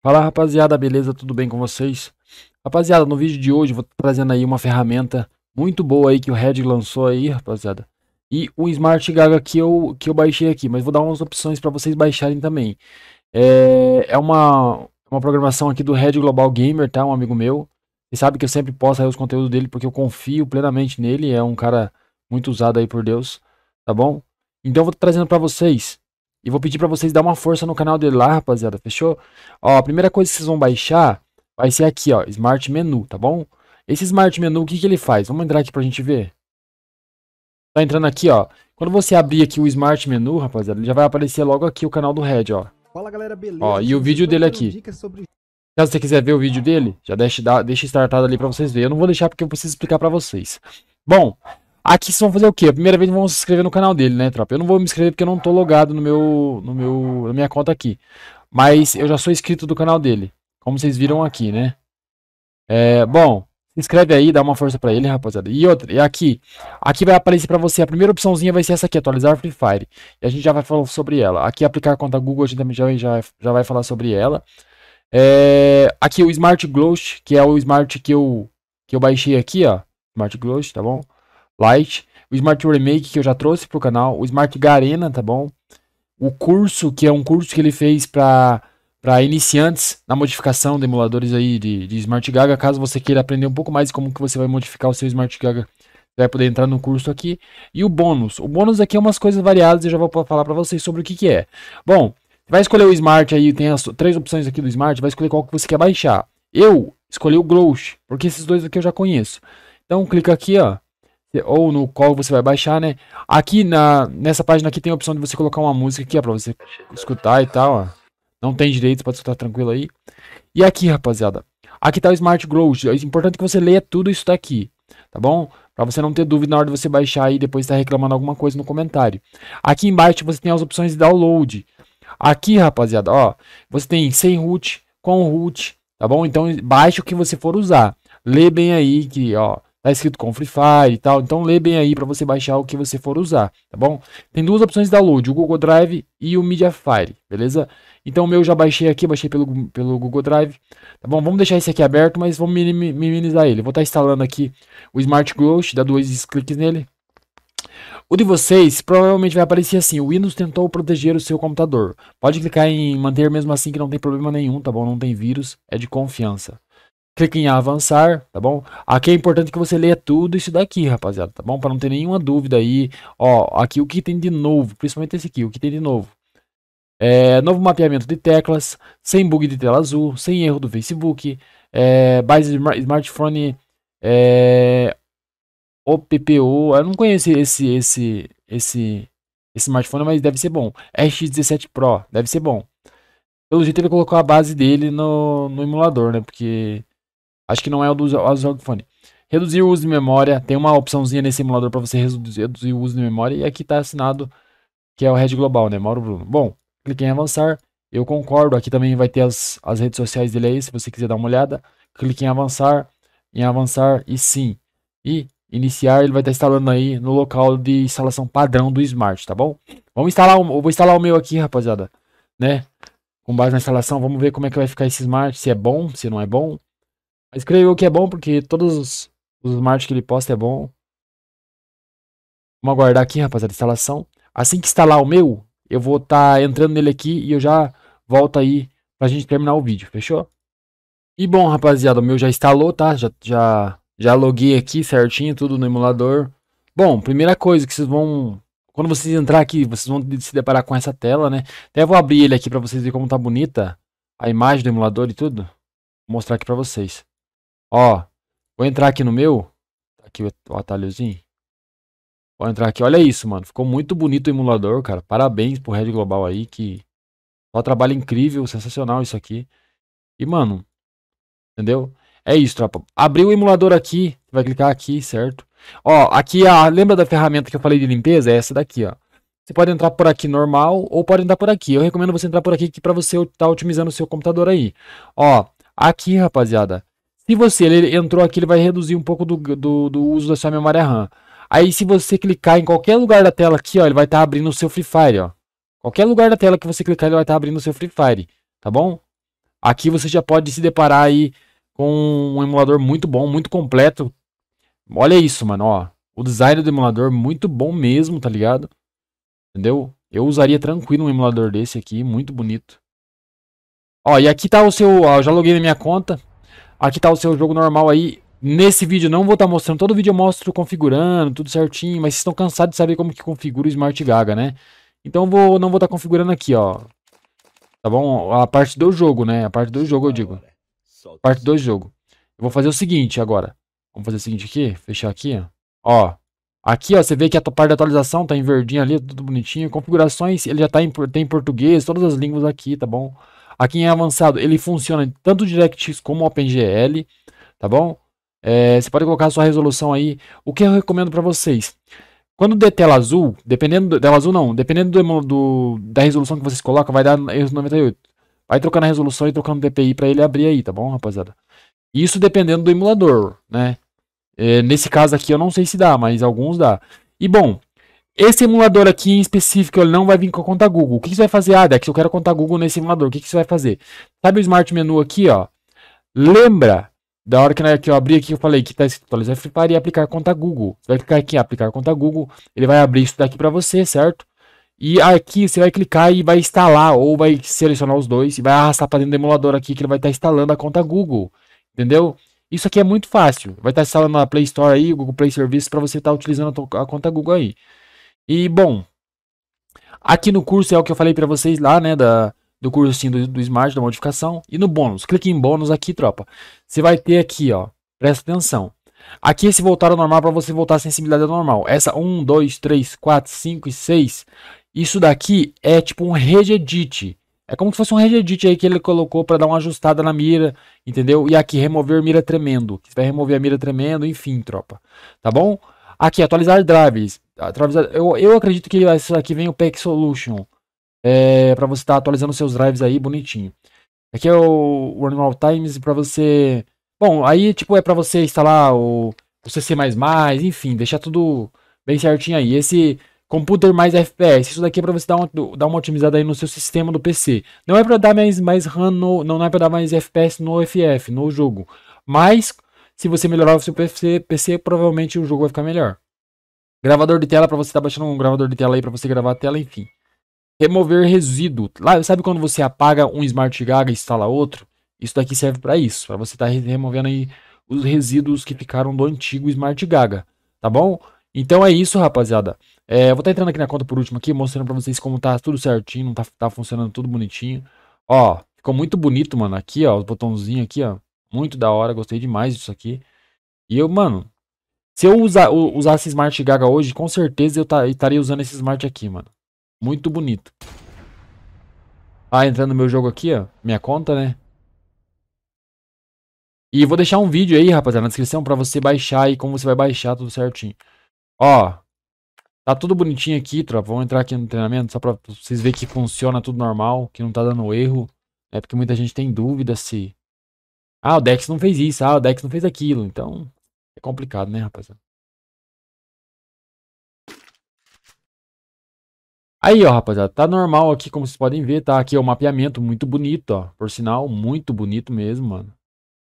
Fala rapaziada, beleza? Tudo bem com vocês? Rapaziada, no vídeo de hoje vou trazendo aí uma ferramenta muito boa aí que o Red lançou aí, rapaziada. E o Smart Gaga que eu, que eu baixei aqui, mas vou dar umas opções para vocês baixarem também. É, é uma, é uma programação aqui do Red Global Gamer, tá? Um amigo meu. E sabe que eu sempre posto aí os conteúdos dele porque eu confio plenamente nele, é um cara muito usado aí por Deus, tá bom? Então eu vou trazendo para vocês e vou pedir para vocês dar uma força no canal dele lá, rapaziada, fechou? Ó, a primeira coisa que vocês vão baixar vai ser aqui, ó, Smart Menu, tá bom? Esse Smart Menu, o que, que ele faz? Vamos entrar aqui pra gente ver? Tá entrando aqui, ó. Quando você abrir aqui o Smart Menu, rapaziada, ele já vai aparecer logo aqui o canal do Red, ó. Fala, galera, beleza? Ó, e o vídeo dele aqui. Sobre... Caso você quiser ver o vídeo dele, já deixa, deixa startado ali pra vocês verem. Eu não vou deixar porque eu preciso explicar pra vocês. Bom, Aqui vocês vão fazer o quê? A primeira vez vão se inscrever no canal dele, né, tropa? Eu não vou me inscrever porque eu não tô logado no meu, no meu, na minha conta aqui. Mas eu já sou inscrito do canal dele, como vocês viram aqui, né? É, bom, se inscreve aí, dá uma força pra ele, rapaziada. E outra, e aqui, aqui vai aparecer pra você, a primeira opçãozinha vai ser essa aqui, atualizar Free Fire. E a gente já vai falar sobre ela. Aqui, aplicar a conta Google, a gente também já, já, já vai falar sobre ela. É, aqui o Smart Glow, que é o Smart que eu, que eu baixei aqui, ó. Smart Glow, tá bom? Lite, o Smart Remake que eu já trouxe pro canal, o Smart Garena, tá bom? O curso, que é um curso que ele fez para iniciantes na modificação de emuladores aí de, de Smart Gaga, caso você queira aprender um pouco mais como que você vai modificar o seu Smart Gaga, você vai poder entrar no curso aqui. E o bônus, o bônus aqui é umas coisas variadas, e já vou falar para vocês sobre o que que é. Bom, vai escolher o Smart aí, tem as três opções aqui do Smart, vai escolher qual que você quer baixar. Eu escolhi o Growth porque esses dois aqui eu já conheço. Então clica aqui, ó, ou no qual você vai baixar, né? Aqui na, nessa página aqui tem a opção de você colocar uma música aqui, ó, pra você escutar e tal, ó. Não tem direito, pode escutar tranquilo aí. E aqui, rapaziada, aqui tá o Smart Growth. É importante que você leia tudo isso daqui, tá bom? Pra você não ter dúvida na hora de você baixar e depois estar tá reclamando alguma coisa no comentário. Aqui embaixo você tem as opções de download. Aqui, rapaziada, ó, você tem sem root, com root, tá bom? Então baixa o que você for usar. Lê bem aí que, ó, Tá escrito com Free Fire e tal. Então lê bem aí para você baixar o que você for usar, tá bom? Tem duas opções de download, o Google Drive e o Mediafire, beleza? Então o meu já baixei aqui, baixei pelo, pelo Google Drive, tá bom? Vamos deixar esse aqui aberto, mas vamos minimizar ele. Vou estar tá instalando aqui o Smart Ghost, dá dois cliques nele. O de vocês provavelmente vai aparecer assim: o Windows tentou proteger o seu computador. Pode clicar em manter mesmo assim que não tem problema nenhum, tá bom? Não tem vírus, é de confiança clique em avançar, tá bom? Aqui é importante que você leia tudo isso daqui, rapaziada, tá bom? Para não ter nenhuma dúvida aí, ó, aqui o que tem de novo, principalmente esse aqui, o que tem de novo. É, novo mapeamento de teclas, sem bug de tela azul, sem erro do Facebook, é, base de smartphone, é, OPPO, eu não conheço esse, esse, esse, esse smartphone, mas deve ser bom. RX17 Pro, deve ser bom. Pelo jeito ele colocou a base dele no, no emulador, né? Porque Acho que não é o do Zogfone. Reduzir o uso de memória. Tem uma opçãozinha nesse emulador para você reduzir o uso de memória. E aqui está assinado que é o Red Global, né? Mauro Bruno. Bom, clique em avançar. Eu concordo. Aqui também vai ter as, as redes sociais dele aí, se você quiser dar uma olhada. Clique em avançar, em avançar e sim. E iniciar, ele vai estar tá instalando aí no local de instalação padrão do Smart, tá bom? Vamos instalar, eu vou instalar o meu aqui, rapaziada, né? Com base na instalação, vamos ver como é que vai ficar esse Smart, se é bom, se não é bom. Mas creio eu que é bom porque todos os, os smart que ele posta é bom. Vamos aguardar aqui, rapaziada, a instalação. Assim que instalar o meu, eu vou estar tá entrando nele aqui e eu já volto aí pra gente terminar o vídeo, fechou? E bom, rapaziada, o meu já instalou, tá? Já, já, já loguei aqui certinho, tudo no emulador. Bom, primeira coisa que vocês vão... Quando vocês entrar aqui, vocês vão se deparar com essa tela, né? Até vou abrir ele aqui pra vocês verem como tá bonita a imagem do emulador e tudo. Vou mostrar aqui pra vocês. Ó, vou entrar aqui no meu. Tá aqui o atalhozinho. Vou entrar aqui. Olha isso, mano. Ficou muito bonito o emulador, cara. Parabéns pro Red Global aí, que... Só trabalho incrível, sensacional isso aqui. E, mano, entendeu? É isso, tropa. Abriu o emulador aqui, vai clicar aqui, certo? Ó, aqui, é a, lembra da ferramenta que eu falei de limpeza? É essa daqui, ó. Você pode entrar por aqui normal ou pode entrar por aqui. Eu recomendo você entrar por aqui que para você estar tá otimizando o seu computador aí. Ó, aqui, rapaziada, se você ele entrou aqui, ele vai reduzir um pouco do, do, do uso da sua memória RAM. Aí se você clicar em qualquer lugar da tela aqui, ó, ele vai estar tá abrindo o seu Free Fire, ó. Qualquer lugar da tela que você clicar, ele vai estar tá abrindo o seu Free Fire, tá bom? Aqui você já pode se deparar aí com um emulador muito bom, muito completo. Olha isso, mano, ó. O design do emulador muito bom mesmo, tá ligado? Entendeu? Eu usaria tranquilo um emulador desse aqui, muito bonito. Ó, e aqui tá o seu, ó, eu já loguei na minha conta. Aqui tá o seu jogo normal aí. Nesse vídeo não vou estar tá mostrando, todo vídeo eu mostro configurando, tudo certinho, mas vocês estão cansados de saber como que configura o Smart Gaga, né? Então vou, não vou estar tá configurando aqui, ó. Tá bom? A parte do jogo, né? A parte do jogo eu digo. Parte do jogo. Eu vou fazer o seguinte agora. Vamos fazer o seguinte aqui, fechar aqui, ó. Aqui, ó, você vê que a parte da atualização tá em verdinho ali, tudo bonitinho. Configurações, ele já tá em, tem em português, todas as línguas aqui, tá bom? Aqui em é avançado, ele funciona tanto DirectX como OpenGL, tá bom? É, você pode colocar sua resolução aí. O que eu recomendo para vocês? Quando der tela azul, dependendo da tela azul não, dependendo do, do, da resolução que vocês colocam, vai dar erro 98. Vai trocando a resolução e trocando o DPI para ele abrir aí, tá bom, rapaziada? Isso dependendo do emulador, né? É, nesse caso aqui eu não sei se dá, mas alguns dá. E bom, esse emulador aqui em específico ele não vai vir com a conta Google. O que você vai fazer? Ah, Dex, eu quero conta Google nesse emulador. O que você vai fazer? Sabe o Smart Menu aqui, ó? Lembra da hora que, né, que eu abri aqui, eu falei que está escrito atualizar Free Fire e aplicar conta Google. Você vai clicar aqui em aplicar conta Google. Ele vai abrir isso daqui para você, certo? E aqui você vai clicar e vai instalar ou vai selecionar os dois e vai arrastar para dentro do emulador aqui que ele vai estar tá instalando a conta Google. Entendeu? Isso aqui é muito fácil. Vai estar tá instalando a Play Store aí, o Google Play Serviço para você estar tá utilizando a, a conta Google aí. E bom, aqui no curso é o que eu falei para vocês lá, né, da do cursinho assim, do, do Smart, da modificação. E no bônus, clique em bônus aqui, tropa. Você vai ter aqui, ó, presta atenção. Aqui esse voltar ao normal para você voltar a sensibilidade ao normal. Essa 1, 2, 3, 4, 5 e 6, isso daqui é tipo um regedit. É como se fosse um regedit aí que ele colocou para dar uma ajustada na mira, entendeu? E aqui remover mira tremendo, Você vai remover a mira tremendo, enfim, tropa. Tá bom? Aqui atualizar drives atualizado. Eu, eu acredito que isso aqui vem o Pack Solution. É, para você estar tá atualizando seus drives aí bonitinho. Aqui é o Running All Times para você. Bom, aí tipo é para você instalar o, o CC, enfim, deixar tudo bem certinho aí. Esse computer mais FPS, isso daqui é para você dar, um, dar uma otimizada aí no seu sistema do PC. Não é para dar mais, mais RAM, no, não é para dar mais FPS no FF, no jogo. Mas se você melhorar o seu PC, PC provavelmente o jogo vai ficar melhor. Gravador de tela para você estar tá baixando um gravador de tela aí para você gravar a tela, enfim. Remover resíduo. Lá, sabe quando você apaga um Smart Gaga e instala outro? Isso daqui serve para isso, para você estar tá removendo aí os resíduos que ficaram do antigo Smart Gaga, tá bom? Então é isso, rapaziada. É, vou estar tá entrando aqui na conta por último aqui, mostrando para vocês como tá tudo certinho, tá, tá funcionando tudo bonitinho. Ó, ficou muito bonito, mano, aqui, ó, os botãozinhos aqui, ó. Muito da hora, gostei demais disso aqui. E eu, mano, se eu usa, usasse Smart Gaga hoje, com certeza eu estaria usando esse Smart aqui, mano. Muito bonito. Ah, entrando no meu jogo aqui, ó. Minha conta, né? E vou deixar um vídeo aí, rapaziada, na descrição pra você baixar e como você vai baixar tudo certinho. Ó, tá tudo bonitinho aqui, tropa. Vamos entrar aqui no treinamento só pra vocês verem que funciona tudo normal, que não tá dando erro. É porque muita gente tem dúvida se... Ah, o Dex não fez isso, ah, o Dex não fez aquilo. Então, é complicado, né, rapaziada? Aí, ó, rapaziada, tá normal aqui, como vocês podem ver, tá? Aqui é o mapeamento muito bonito, ó. Por sinal, muito bonito mesmo, mano.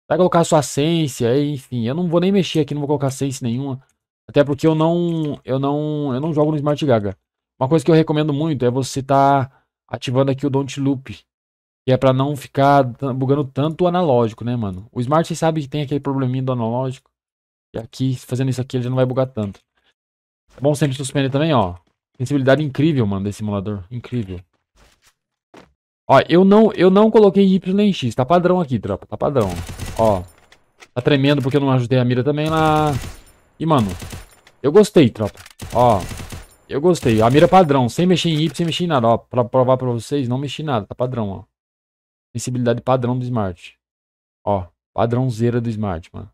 Vai colocar sua essência, enfim. Eu não vou nem mexer aqui, não vou colocar essência nenhuma. Até porque eu não, eu não, eu não jogo no Smart Gaga. Uma coisa que eu recomendo muito é você tá ativando aqui o Don't Loop. Que é pra não ficar bugando tanto o analógico, né, mano? O Smart, você sabe que tem aquele probleminha do analógico. E aqui, fazendo isso aqui, ele já não vai bugar tanto. É bom sempre suspender também, ó. Sensibilidade incrível, mano, desse simulador. Incrível. Ó, eu não, eu não coloquei Y nem X. Tá padrão aqui, tropa. Tá padrão. Ó. Tá tremendo porque eu não ajudei a mira também lá. E, mano, eu gostei, tropa. Ó. Eu gostei. A mira padrão, sem mexer em Y, sem mexer em nada. Ó, pra provar pra vocês, não mexi em nada. Tá padrão, ó. Sensibilidade padrão do Smart. Ó, padrãozeira do Smart, mano.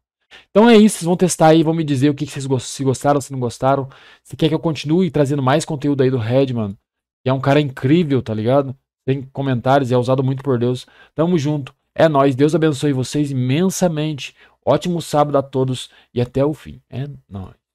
Então é isso, vocês vão testar aí, vão me dizer o que, vocês se gostaram, se não gostaram. Se quer que eu continue trazendo mais conteúdo aí do Redman, que é um cara incrível, tá ligado? Tem comentários, é usado muito por Deus. Tamo junto, é nós. Deus abençoe vocês imensamente. Ótimo sábado a todos e até o fim. É nóis.